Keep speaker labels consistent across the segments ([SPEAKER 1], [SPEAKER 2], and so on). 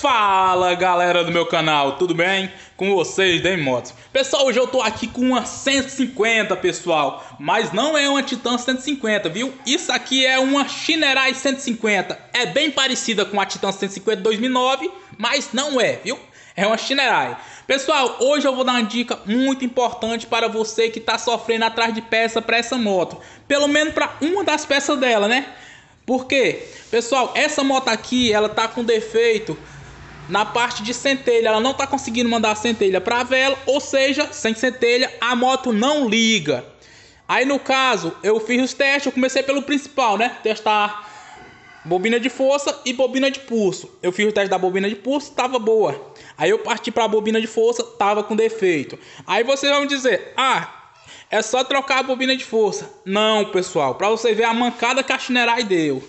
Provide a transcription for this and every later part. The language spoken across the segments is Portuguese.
[SPEAKER 1] Fala galera do meu canal, tudo bem? Com vocês, Dem Motos. Pessoal, hoje eu tô aqui com uma 150, pessoal. Mas não é uma Titan 150, viu? Isso aqui é uma Shinerai 150. É bem parecida com a Titan 150 2009, mas não é, viu? É uma Shinerai. Pessoal, hoje eu vou dar uma dica muito importante para você que está sofrendo atrás de peça para essa moto. Pelo menos para uma das peças dela, né? Porque, pessoal, essa moto aqui, ela tá com defeito na parte de centelha, ela não está conseguindo mandar a centelha para a vela, ou seja, sem centelha a moto não liga. Aí no caso, eu fiz os testes, eu comecei pelo principal, né? Testar bobina de força e bobina de pulso. Eu fiz o teste da bobina de pulso, estava boa. Aí eu parti para a bobina de força, estava com defeito. Aí vocês vão dizer: "Ah, é só trocar a bobina de força". Não, pessoal, para você ver a mancada que a chinerai deu.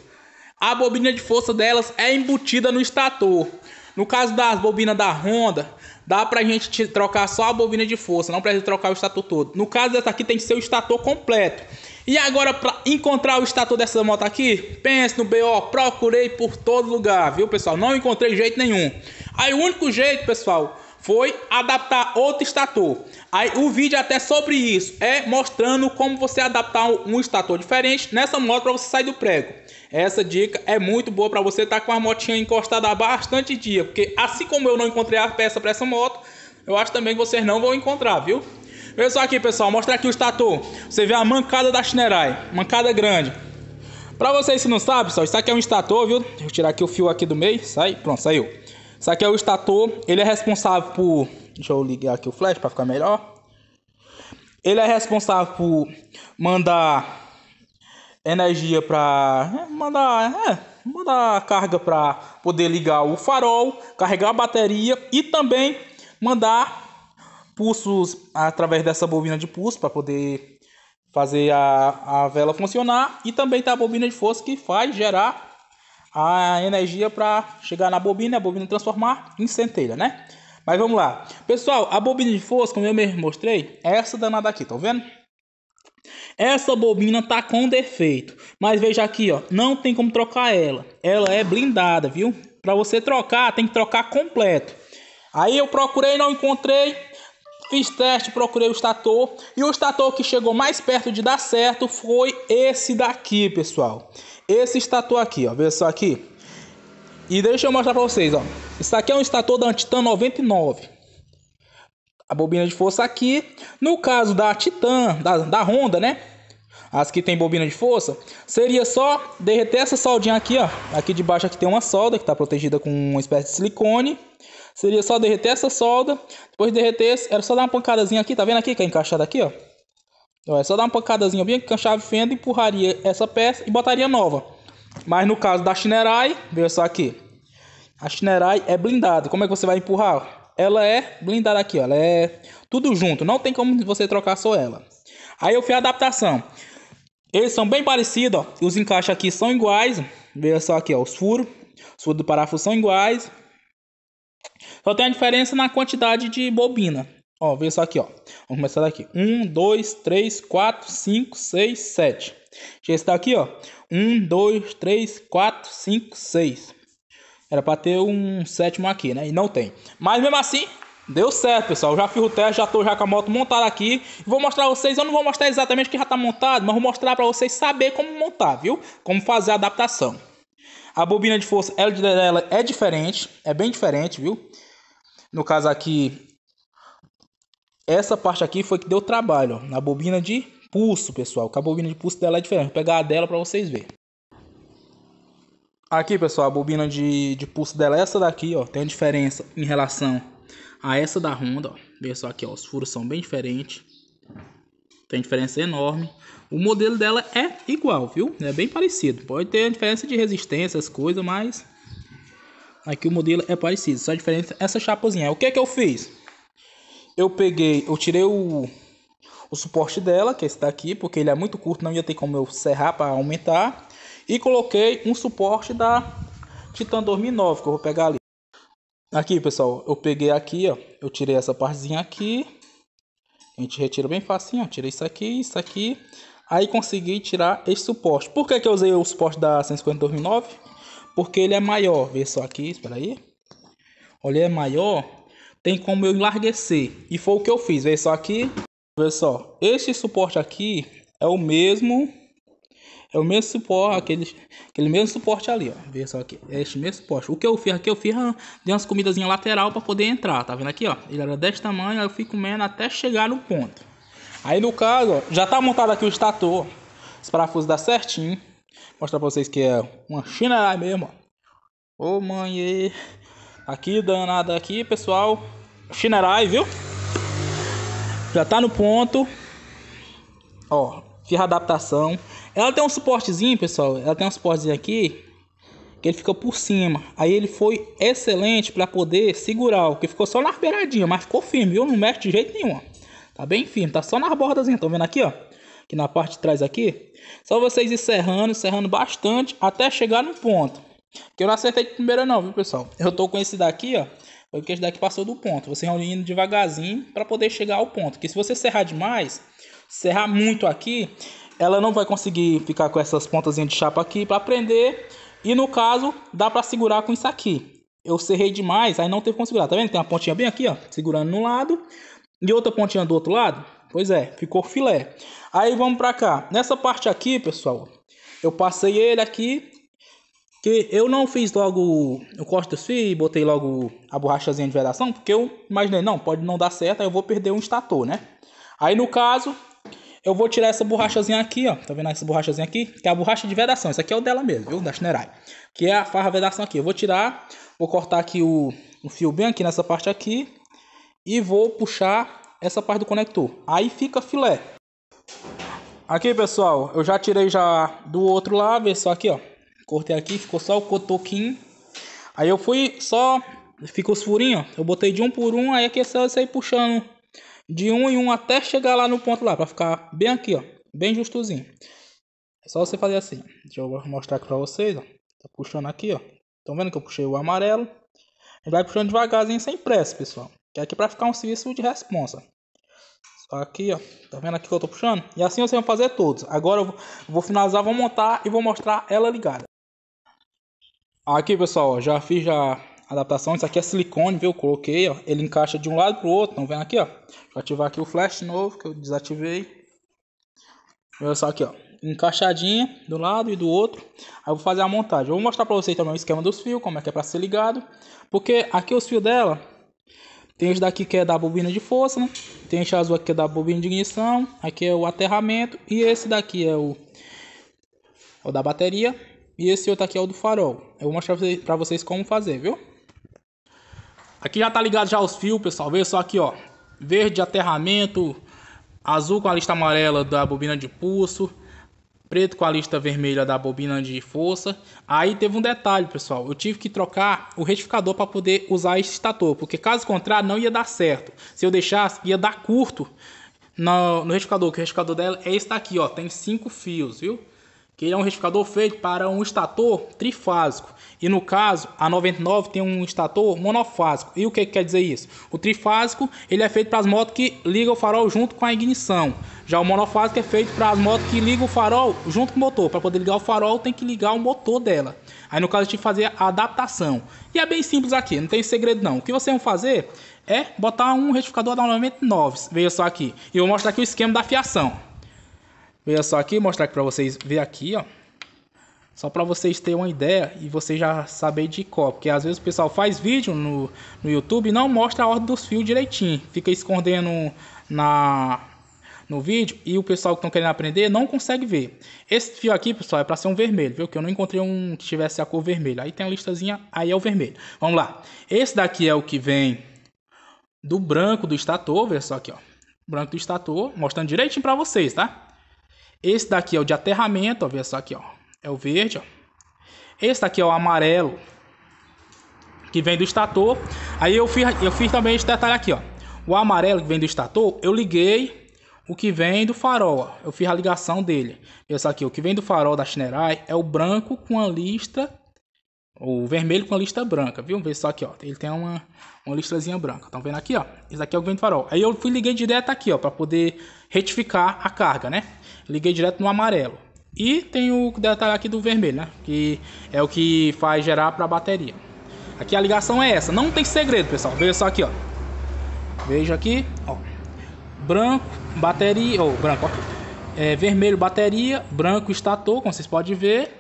[SPEAKER 1] A bobina de força delas é embutida no estator. No caso das bobinas da Honda, dá pra gente trocar só a bobina de força, não precisa trocar o estator todo. No caso dessa aqui tem que ser o estator completo. E agora para encontrar o estator dessa moto aqui, pense no BO, procurei por todo lugar, viu, pessoal? Não encontrei jeito nenhum. Aí o único jeito, pessoal, foi adaptar outro estator. Aí o vídeo é até sobre isso, é mostrando como você adaptar um, estator diferente nessa moto para você sair do prego. Essa dica é muito boa para você estar tá com a motinha encostada há bastante dia, porque assim como eu não encontrei a peça para essa moto, eu acho também que vocês não vão encontrar, viu? Veja só aqui, pessoal, mostrar aqui o estator. Você vê a mancada da Shinerai, mancada grande. Para vocês que não sabem, pessoal, isso aqui é um estator, viu? Deixa eu tirar aqui o fio aqui do meio, sai, pronto, saiu é o estator, ele é responsável por. Deixa eu ligar aqui o flash para ficar melhor. Ele é responsável por mandar energia para. É, mandar. É, mandar carga para poder ligar o farol, carregar a bateria e também mandar pulsos através dessa bobina de pulso para poder fazer a, a vela funcionar e também tem tá a bobina de força que faz gerar a energia para chegar na bobina, a bobina transformar em centelha, né? Mas vamos lá. Pessoal, a bobina de força, como eu mesmo mostrei, é essa danada aqui, tá vendo? Essa bobina tá com defeito, mas veja aqui, ó, não tem como trocar ela. Ela é blindada, viu? Para você trocar, tem que trocar completo. Aí eu procurei, não encontrei, Fiz teste, procurei o estator e o estator que chegou mais perto de dar certo foi esse daqui, pessoal. Esse estator aqui, ó, veja só aqui. E deixa eu mostrar para vocês, ó. Isso aqui é um estator da Titan 99. A bobina de força aqui, no caso da Titan, da, da Honda, né? As que tem bobina de força, seria só derreter essa soldinha aqui, ó. Aqui de baixo aqui tem uma solda que está protegida com uma espécie de silicone. Seria só derreter essa solda. Depois de derreter, era só dar uma pancadazinha aqui. Tá vendo aqui que é encaixada aqui, ó? Então, é só dar uma pancadazinha bem com a chave fenda, empurraria essa peça e botaria nova. Mas no caso da Shinerai, veja só aqui. A Shinerai é blindada. Como é que você vai empurrar? Ela é blindada aqui, ó. Ela é tudo junto. Não tem como você trocar só ela. Aí eu fiz a adaptação. Eles são bem parecidos, ó. Os encaixes aqui são iguais. Veja só aqui, ó. Os furos. Os furos do parafuso são iguais. Só tem a diferença na quantidade de bobina. Ó, veja só aqui, ó. Vamos começar daqui. 1, 2, 3, 4, 5, 6, 7. Já está aqui, ó. 1, 2, 3, 4, 5, 6. Era para ter um sétimo aqui, né? E não tem. Mas mesmo assim, deu certo, pessoal. Eu já fiz o teste, já tô já com a moto montada aqui. Vou mostrar pra vocês, eu não vou mostrar exatamente o que já tá montado, mas vou mostrar para vocês saber como montar, viu? Como fazer a adaptação. A bobina de força dela é diferente, é bem diferente, viu? No caso aqui, essa parte aqui foi que deu trabalho, ó, na bobina de pulso, pessoal. Que a bobina de pulso dela é diferente. Vou pegar a dela para vocês verem. Aqui, pessoal, a bobina de, de pulso dela é essa daqui, ó. Tem uma diferença em relação a essa da Honda, ó. Vê só aqui, ó. Os furos são bem diferentes tem diferença enorme. O modelo dela é igual, viu? É bem parecido. Pode ter diferença de resistência, as coisas, mas aqui o modelo é parecido. Só a diferença é essa chapazinha. O que é que eu fiz? Eu peguei, eu tirei o, o suporte dela, que é esse daqui, porque ele é muito curto, não ia ter como eu serrar para aumentar. E coloquei um suporte da Titan 2009, que eu vou pegar ali. Aqui, pessoal, eu peguei aqui, ó. Eu tirei essa partezinha aqui gente retira bem fácil, ó. Tira isso aqui, isso aqui. Aí consegui tirar esse suporte. Por que, que eu usei o suporte da 150-2009? Porque ele é maior. Vê só aqui, espera aí. Olha, é maior. Tem como eu enlarguecer. E foi o que eu fiz. Vê só aqui. Vê só. Este suporte aqui é o mesmo é o mesmo suporte, aquele mesmo suporte ali, ó. Vê só aqui. É este mesmo suporte. O que eu fiz aqui, eu fiz, ah, dei umas comidazinhas lateral para poder entrar, tá vendo aqui, ó? Ele era desse tamanho, eu fui comendo até chegar no ponto. Aí no caso, ó, já tá montado aqui o estator. Os parafusos dá certinho. Vou mostrar pra vocês que é uma chinelada mesmo, ó. Ô mãe, aqui danada aqui, pessoal. Chinerai, viu? Já tá no ponto. Ó, fiz a adaptação. Ela tem um suportezinho, pessoal. Ela tem um suportezinho aqui que ele fica por cima. Aí ele foi excelente para poder segurar, o que ficou só na beiradinha, mas ficou firme, viu? Não mexe de jeito nenhum. Tá bem firme, tá só nas bordas, então vendo aqui, ó? Aqui na parte de trás aqui. Só vocês encerrando, encerrando bastante até chegar no ponto. Que eu não acertei de primeira não, viu, pessoal? Eu tô com esse daqui, ó. Porque esse daqui passou do ponto. Você vai indo devagarzinho para poder chegar ao ponto. Que se você serrar demais, serrar muito aqui, ela não vai conseguir ficar com essas pontas de chapa aqui para prender. E no caso, dá para segurar com isso aqui. Eu serrei demais, aí não teve como segurar. Tá vendo? Tem uma pontinha bem aqui, ó, segurando no lado. E outra pontinha do outro lado. Pois é, ficou filé. Aí vamos para cá. Nessa parte aqui, pessoal, eu passei ele aqui. Que eu não fiz logo o corte do e botei logo a borrachazinha de vedação. Porque eu imaginei, não, pode não dar certo, aí eu vou perder um estator, né? Aí no caso, eu vou tirar essa borrachazinha aqui, ó. Tá vendo essa borrachazinha aqui? Que é a borracha de vedação. Isso aqui é o dela mesmo, viu? Da Schnerai. Que é a farra vedação aqui. Eu vou tirar, vou cortar aqui o, o fio bem aqui nessa parte aqui. E vou puxar essa parte do conector. Aí fica filé. Aqui, pessoal, eu já tirei já do outro lado, vê só aqui, ó. Cortei aqui, ficou só o cotoquinho. Aí eu fui só, ficou os furinhos, ó. Eu botei de um por um, aí aqui é só sair puxando de um em um até chegar lá no ponto lá, para ficar bem aqui, ó, bem justozinho. É só você fazer assim. Deixa eu mostrar aqui para vocês, ó. Tá puxando aqui, ó. Estão vendo que eu puxei o amarelo? E vai puxando devagarzinho sem pressa, pessoal. Que é aqui para ficar um serviço de responsa. Só aqui, ó. Tá vendo aqui que eu tô puxando? E assim você vai fazer todos. Agora eu vou finalizar, vou montar e vou mostrar ela ligada. Aqui, pessoal, já fiz já adaptação. Isso aqui é silicone, viu? Eu coloquei, ó. Ele encaixa de um lado pro outro. Então, vendo aqui, ó? Vou ativar aqui o flash novo que eu desativei. Olha só aqui, ó. Encaixadinha do lado e do outro. Aí eu vou fazer a montagem. Eu vou mostrar pra vocês também o esquema dos fios, como é que é pra ser ligado. Porque aqui os fios dela. Tem esse daqui que é da bobina de força, né? Tem esse azul aqui que é da bobina de ignição. Aqui é o aterramento. E esse daqui é o, é o da bateria. E esse outro aqui é o do farol. Eu vou mostrar pra vocês como fazer, viu? Aqui já tá ligado já os fios, pessoal. Vê só aqui, ó. Verde de aterramento, azul com a lista amarela da bobina de pulso, preto com a lista vermelha da bobina de força. Aí teve um detalhe, pessoal. Eu tive que trocar o retificador para poder usar esse estator, porque caso contrário não ia dar certo. Se eu deixasse, ia dar curto no, no retificador, que o retificador dela é esse daqui, ó. Tem cinco fios, viu? que ele é um retificador feito para um estator trifásico. E no caso, a 99 tem um estator monofásico. E o que, que quer dizer isso? O trifásico ele é feito para as motos que ligam o farol junto com a ignição. Já o monofásico é feito para as motos que ligam o farol junto com o motor. Para poder ligar o farol, tem que ligar o motor dela. Aí no caso, a gente fazer a adaptação. E é bem simples aqui, não tem segredo não. O que vocês vão fazer é botar um retificador da 99. Veja só aqui. E eu vou mostrar aqui o esquema da fiação. Veja só aqui, mostrar aqui para vocês, ver aqui, ó. Só para vocês terem uma ideia e vocês já saber de qual porque às vezes o pessoal faz vídeo no, no YouTube e não mostra a ordem dos fios direitinho, fica escondendo na no vídeo e o pessoal que estão querendo aprender não consegue ver. Esse fio aqui, pessoal, é para ser um vermelho, viu? Que eu não encontrei um que tivesse a cor vermelha. Aí tem a listazinha, aí é o vermelho. Vamos lá. Esse daqui é o que vem do branco do estator, veja só aqui, ó. Branco do estator, mostrando direitinho para vocês, tá? Esse daqui é o de aterramento, ó, vê só aqui, ó. É o verde, ó. Esse daqui é o amarelo, que vem do estator. Aí eu fiz, eu fiz também esse detalhe aqui, ó. O amarelo que vem do estator, eu liguei o que vem do farol, ó. Eu fiz a ligação dele. Esse aqui, o que vem do farol da Shinerai é o branco com a lista... O vermelho com a lista branca, viu? Vê só aqui, ó. Ele tem uma, uma listrazinha branca. Estão vendo aqui, ó? Esse aqui é o que vem do farol. Aí eu fui liguei direto aqui, ó, para poder retificar a carga, né? liguei direto no amarelo. E tem o detalhe aqui do vermelho, né? Que é o que faz gerar para a bateria. Aqui a ligação é essa, não tem segredo, pessoal. Veja só aqui, ó. Veja aqui, ó. Branco, bateria, ou oh, branco, ó. É, vermelho, bateria, branco, estator, como vocês podem ver.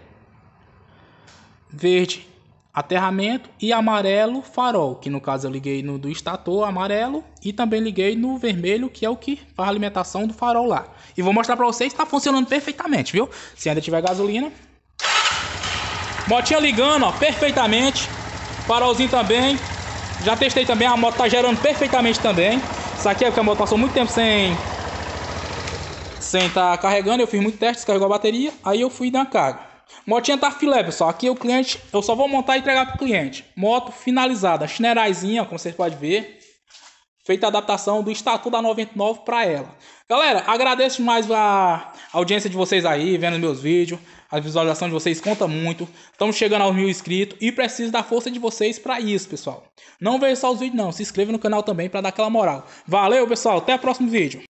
[SPEAKER 1] Verde, aterramento e amarelo farol, que no caso eu liguei no do estator amarelo e também liguei no vermelho, que é o que faz a alimentação do farol lá. E vou mostrar para vocês, está funcionando perfeitamente, viu? Se ainda tiver gasolina. Motinha ligando, ó, perfeitamente. Farolzinho também. Já testei também, a moto tá gerando perfeitamente também. Isso aqui é porque a moto passou muito tempo sem sem estar tá carregando, eu fiz muito teste, descarregou a bateria, aí eu fui dar carga. Motinha tá filé, pessoal. Aqui o cliente, eu só vou montar e entregar pro cliente. Moto finalizada, chineraizinha, como vocês podem ver. Feita a adaptação do Estatuto da 99 para ela. Galera, agradeço mais a audiência de vocês aí, vendo meus vídeos. A visualização de vocês conta muito. Estamos chegando aos mil inscritos e preciso da força de vocês para isso, pessoal. Não veja só os vídeos, não. Se inscreva no canal também para dar aquela moral. Valeu, pessoal. Até o próximo vídeo.